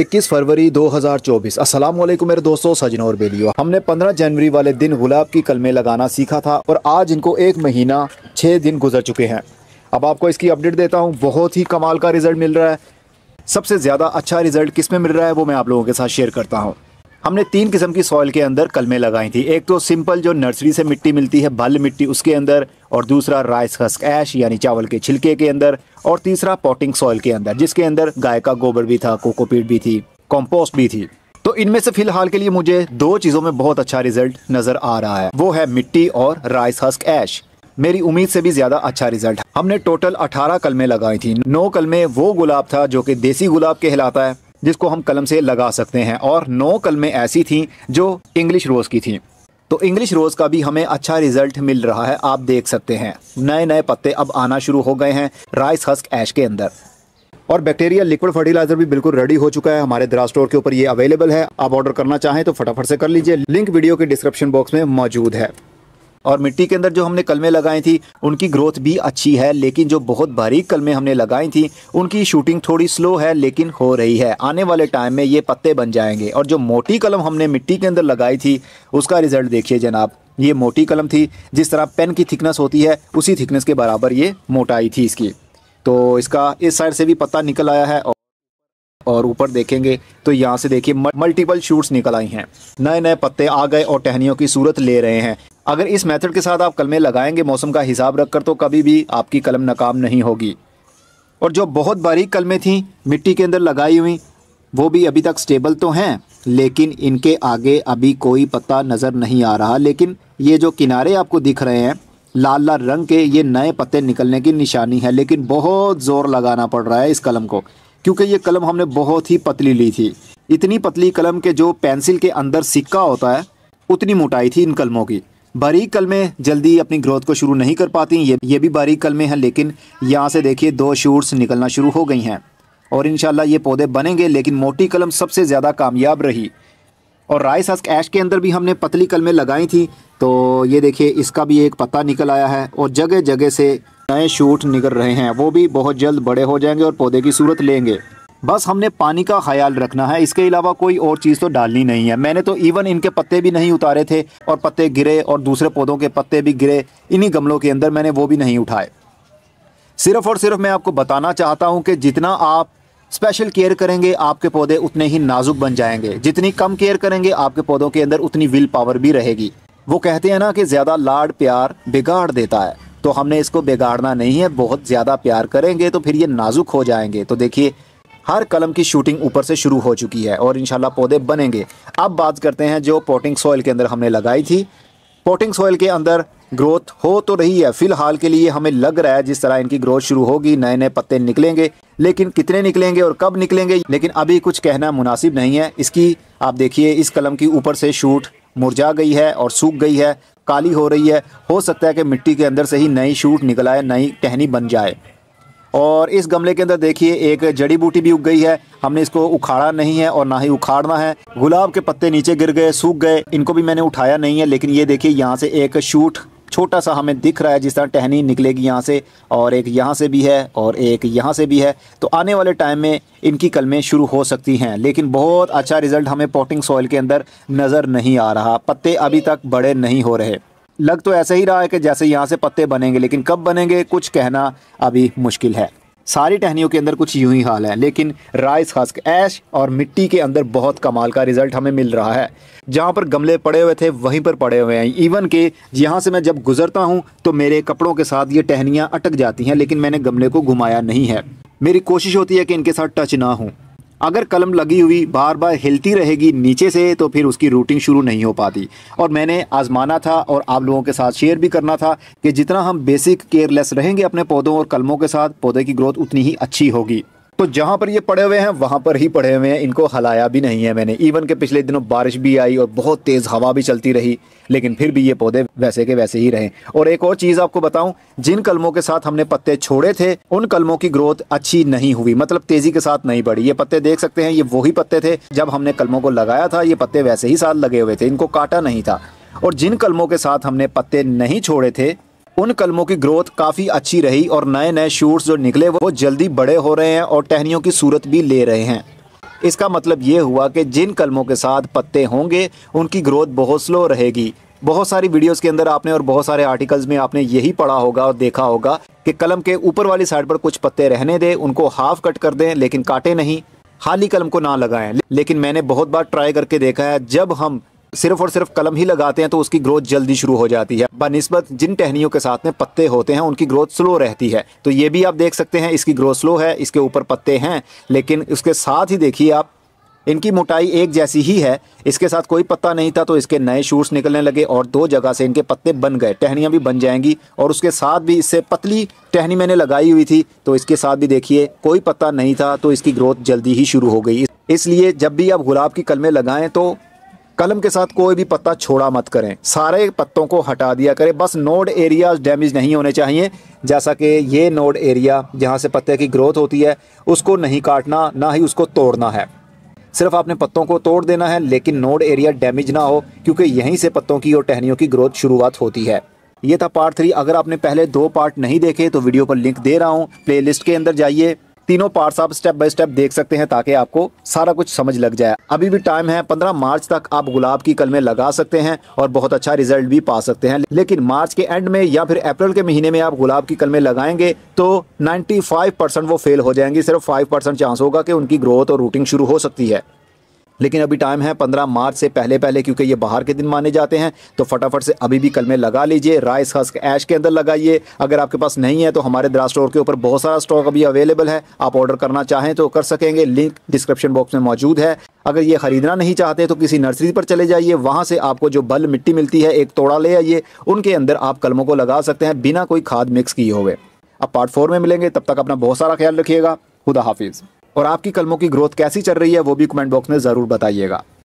इक्कीस फरवरी 2024 अस्सलाम वालेकुम मेरे दोस्तों सजन और बेलियो हमने 15 जनवरी वाले दिन गुलाब की कलमे लगाना सीखा था और आज इनको एक महीना छः दिन गुजर चुके हैं अब आपको इसकी अपडेट देता हूँ बहुत ही कमाल का रिजल्ट मिल रहा है सबसे ज़्यादा अच्छा रिजल्ट किस में मिल रहा है वो मैं आप लोगों के साथ शेयर करता हूँ हमने तीन किस्म की सॉइल के अंदर कलमें लगाई थी एक तो सिंपल जो नर्सरी से मिट्टी मिलती है बल मिट्टी उसके अंदर और दूसरा राइस हस्क ऐश यानी चावल के छिलके के अंदर और तीसरा पॉटिंग सॉइल के अंदर जिसके अंदर गाय का गोबर भी था कोकोपीट भी थी कॉम्पोस्ट भी थी तो इनमें से फिलहाल के लिए मुझे दो चीज़ों में बहुत अच्छा रिजल्ट नज़र आ रहा है वो है मिट्टी और राइस हस्क ऐश मेरी उम्मीद से भी ज़्यादा अच्छा रिजल्ट हमने टोटल 18 कलमें लगाई थी नौ कलमें वो गुलाब था जो कि देसी गुलाब कहलाता है जिसको हम कलम से लगा सकते हैं और नौ कलमें ऐसी थीं जो इंग्लिश रोज़ की थी तो इंग्लिश रोज़ का भी हमें अच्छा रिजल्ट मिल रहा है आप देख सकते हैं नए नए पत्ते अब आना शुरू हो गए हैं राइस हस्क ऐश के अंदर और बैक्टीरिया लिक्विड फर्टिलाइजर भी बिल्कुल रेडी हो चुका है हमारे द्रा स्टोर के ऊपर ये अवेलेबल है आप ऑर्डर करना चाहें तो फटाफट से कर लीजिए लिंक वीडियो के डिस्क्रिप्शन बॉक्स में मौजूद है और मिट्टी के अंदर जो हमने कलमें लगाई थी उनकी ग्रोथ भी अच्छी है लेकिन जो बहुत बारीक कलमें हमने लगाई थी उनकी शूटिंग थोड़ी स्लो है लेकिन हो रही है आने वाले टाइम में ये पत्ते बन जाएंगे और जो मोटी कलम हमने मिट्टी के अंदर लगाई थी उसका रिजल्ट देखिए जनाब ये मोटी कलम थी जिस तरह पेन की थिकनेस होती है उसी थिकनेस के बराबर ये मोटाई थी इसकी तो इसका इस साइड से भी पत्ता निकल आया है और ऊपर देखेंगे तो यहाँ से देखिए मल्टीपल शूट्स निकल आई हैं नए नए पत्ते आ गए और टहनियों की सूरत ले रहे हैं अगर इस मेथड के साथ आप कलमें लगाएंगे मौसम का हिसाब रखकर तो कभी भी आपकी कलम नाकाम नहीं होगी और जो बहुत बारीक कलमें थी मिट्टी के अंदर लगाई हुई वो भी अभी तक स्टेबल तो हैं लेकिन इनके आगे अभी कोई पत्ता नज़र नहीं आ रहा लेकिन ये जो किनारे आपको दिख रहे हैं लाल लाल रंग के ये नए पत्ते निकलने की निशानी है लेकिन बहुत ज़ोर लगाना पड़ रहा है इस कलम को क्योंकि ये कलम हमने बहुत ही पतली ली थी इतनी पतली कलम के जो पेंसिल के अंदर सिक्का होता है उतनी मोटाई थी इन कलमों की बारीक कलमें जल्दी अपनी ग्रोथ को शुरू नहीं कर पाती ये ये भी बारीक कलमें हैं लेकिन यहाँ से देखिए दो शूट्स निकलना शुरू हो गई हैं और इन ये पौधे बनेंगे लेकिन मोटी कलम सबसे ज़्यादा कामयाब रही और राइस हस्क ऐश के अंदर भी हमने पतली कलमें लगाई थी तो ये देखिए इसका भी एक पत्ता निकल आया है और जगह जगह से नए शूट निकल रहे हैं वो भी बहुत जल्द बड़े हो जाएंगे और पौधे की सूरत लेंगे बस हमने पानी का ख्याल रखना है इसके अलावा कोई और चीज़ तो डालनी नहीं है मैंने तो इवन इनके पत्ते भी नहीं उतारे थे और पत्ते गिरे और दूसरे पौधों के पत्ते भी गिरे इन्हीं गमलों के अंदर मैंने वो भी नहीं उठाए सिर्फ और सिर्फ मैं आपको बताना चाहता हूँ कि जितना आप स्पेशल केयर करेंगे आपके पौधे उतने ही नाजुक बन जाएंगे जितनी कम केयर करेंगे आपके पौधों के अंदर उतनी विल पावर भी रहेगी वो कहते हैं ना कि ज़्यादा लाड प्यार बिगाड़ देता है तो हमने इसको बिगाड़ना नहीं है बहुत ज़्यादा प्यार करेंगे तो फिर ये नाजुक हो जाएंगे तो देखिए हर कलम की शूटिंग ऊपर से शुरू हो चुकी है और इन पौधे बनेंगे अब बात करते हैं जो पोटिंग सॉइल के अंदर हमने लगाई थी पोटिंग सॉइल के अंदर ग्रोथ हो तो रही है फिलहाल के लिए हमें लग रहा है जिस तरह इनकी ग्रोथ शुरू होगी नए नए पत्ते निकलेंगे लेकिन कितने निकलेंगे और कब निकलेंगे लेकिन अभी कुछ कहना मुनासिब नहीं है इसकी आप देखिए इस कलम की ऊपर से शूट मुरझा गई है और सूख गई है काली हो रही है हो सकता है कि मिट्टी के अंदर से ही नई शूट निकल आए नई टहनी बन जाए और इस गमले के अंदर देखिए एक जड़ी बूटी भी उग गई है हमने इसको उखाड़ा नहीं है और ना ही उखाड़ना है गुलाब के पत्ते नीचे गिर गए सूख गए इनको भी मैंने उठाया नहीं है लेकिन ये देखिए यहाँ से एक शूट छोटा सा हमें दिख रहा है जिस तरह टहनी निकलेगी यहाँ से और एक यहाँ से भी है और एक यहाँ से भी है तो आने वाले टाइम में इनकी कलमें शुरू हो सकती हैं लेकिन बहुत अच्छा रिजल्ट हमें पोटिंग सॉइल के अंदर नज़र नहीं आ रहा पत्ते अभी तक बड़े नहीं हो रहे लग तो ऐसा ही रहा है कि जैसे यहाँ से पत्ते बनेंगे लेकिन कब बनेंगे कुछ कहना अभी मुश्किल है सारी टहनियों के अंदर कुछ यूं ही हाल है लेकिन राइस खस्क ऐश और मिट्टी के अंदर बहुत कमाल का रिजल्ट हमें मिल रहा है जहाँ पर गमले पड़े हुए थे वहीं पर पड़े हुए हैं इवन के यहां से मैं जब गुजरता हूँ तो मेरे कपड़ों के साथ ये टहनियाँ अटक जाती हैं लेकिन मैंने गमले को घुमाया नहीं है मेरी कोशिश होती है कि इनके साथ टच ना हूँ अगर कलम लगी हुई बार बार हिलती रहेगी नीचे से तो फिर उसकी रूटिंग शुरू नहीं हो पाती और मैंने आजमाना था और आप लोगों के साथ शेयर भी करना था कि जितना हम बेसिक केयरलेस रहेंगे अपने पौधों और कलमों के साथ पौधे की ग्रोथ उतनी ही अच्छी होगी तो जहां पर ये पड़े हुए हैं वहां पर ही पड़े हुए हैं इनको हलाया भी नहीं है मैंने इवन के पिछले दिनों बारिश भी आई और बहुत तेज़ हवा भी चलती रही लेकिन फिर भी ये पौधे वैसे के वैसे ही रहे और एक और चीज़ आपको बताऊं जिन कलमों के साथ हमने पत्ते छोड़े थे उन कलमों की ग्रोथ अच्छी नहीं हुई मतलब तेज़ी के साथ नहीं बढ़ी ये पत्ते देख सकते हैं ये वही पत्ते थे जब हमने कलमों को लगाया था ये पत्ते वैसे ही साथ लगे हुए थे इनको काटा नहीं था और जिन कलमों के साथ हमने पत्ते नहीं छोड़े थे उन कलमों की ग्रोथ काफ़ी अच्छी रही और नए नए शूट्स जो निकले वो जल्दी बड़े हो रहे हैं और टहनियों की सूरत भी ले रहे हैं इसका मतलब ये हुआ कि जिन कलमों के साथ पत्ते होंगे उनकी ग्रोथ बहुत स्लो रहेगी बहुत सारी वीडियोस के अंदर आपने और बहुत सारे आर्टिकल्स में आपने यही पढ़ा होगा और देखा होगा कि कलम के ऊपर वाली साइड पर कुछ पत्ते रहने दें उनको हाफ कट कर दें लेकिन काटे नहीं खाली कलम को ना लगाएं लेकिन मैंने बहुत बार ट्राई करके देखा है जब हम सिर्फ और सिर्फ कलम ही लगाते हैं तो उसकी ग्रोथ जल्दी शुरू हो जाती है बनस्बत जिन टहनियों के साथ में पत्ते होते हैं उनकी ग्रोथ स्लो रहती है तो ये भी आप देख सकते हैं इसकी ग्रोथ स्लो है इसके ऊपर पत्ते हैं लेकिन उसके साथ ही देखिए आप इनकी मोटाई एक जैसी ही है इसके साथ कोई पत्ता नहीं था तो इसके नए शूट्स निकलने लगे और दो जगह से इनके पत्ते बन गए टहनियाँ भी बन जाएंगी और उसके साथ भी इससे पतली टहनी मैंने लगाई हुई थी तो इसके साथ भी देखिए कोई पत्ता नहीं था तो इसकी ग्रोथ जल्दी ही शुरू हो गई इसलिए जब भी आप गुलाब की कलमें लगाएं तो कलम के साथ कोई भी पत्ता छोड़ा मत करें सारे पत्तों को हटा दिया करें बस नोड एरिया डैमेज नहीं होने चाहिए जैसा कि ये नोड एरिया जहाँ से पत्ते की ग्रोथ होती है उसको नहीं काटना ना ही उसको तोड़ना है सिर्फ आपने पत्तों को तोड़ देना है लेकिन नोड एरिया डैमेज ना हो क्योंकि यहीं से पत्तों की और टहनियों की ग्रोथ शुरुआत होती है ये था पार्ट थ्री अगर आपने पहले दो पार्ट नहीं देखे तो वीडियो पर लिंक दे रहा हूँ प्लेलिस्ट के अंदर जाइए तीनों पार्ट्स आप स्टेप बाय स्टेप देख सकते हैं ताकि आपको सारा कुछ समझ लग जाए अभी भी टाइम है पंद्रह मार्च तक आप गुलाब की कलमें लगा सकते हैं और बहुत अच्छा रिजल्ट भी पा सकते हैं लेकिन मार्च के एंड में या फिर अप्रैल के महीने में आप गुलाब की कलमें लगाएंगे तो 95 परसेंट वो फेल हो जाएंगे सिर्फ 5 परसेंट चांस होगा कि उनकी ग्रोथ और रूटिंग शुरू हो सकती है लेकिन अभी टाइम है पंद्रह मार्च से पहले पहले क्योंकि ये बाहर के दिन माने जाते हैं तो फटाफट से अभी भी में लगा लीजिए राइस हस्क ऐश के अंदर लगाइए अगर आपके पास नहीं है तो हमारे द्रा स्टोर के ऊपर बहुत सारा स्टॉक अभी अवेलेबल है आप ऑर्डर करना चाहें तो कर सकेंगे लिंक डिस्क्रिप्शन बॉक्स में मौजूद है अगर ये ख़रीदना नहीं चाहते तो किसी नर्सरी पर चले जाइए वहाँ से आपको जो बल मिट्टी मिलती है एक तोड़ा ले आइए उनके अंदर आप कलमों को लगा सकते हैं बिना कोई खाद मिक्स किए हुए अब पार्ट फोर में मिलेंगे तब तक अपना बहुत सारा ख्याल रखिएगा खुदा हाफिज़ और आपकी कलमों की ग्रोथ कैसी चल रही है वो भी कमेंट बॉक्स में ज़रूर बताइएगा